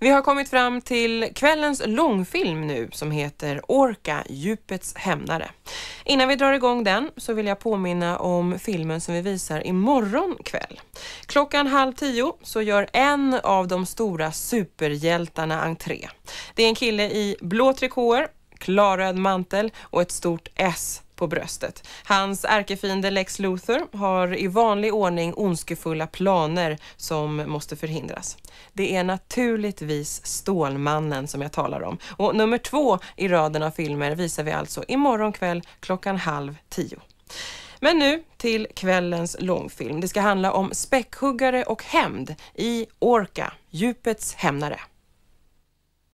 Vi har kommit fram till kvällens långfilm nu som heter Orka, djupets hämnare. Innan vi drar igång den så vill jag påminna om filmen som vi visar imorgon kväll. Klockan halv tio så gör en av de stora superhjältarna entré. Det är en kille i blå trikåer, klarröd mantel och ett stort S på bröstet. Hans ärkefiende Lex Luthor har i vanlig ordning ondskefulla planer som måste förhindras. Det är naturligtvis Stålmannen som jag talar om. Och nummer två i raden av filmer visar vi alltså imorgon kväll klockan halv tio. Men nu till kvällens långfilm. Det ska handla om späckhuggare och hämnd i Orca, djupets hämnare.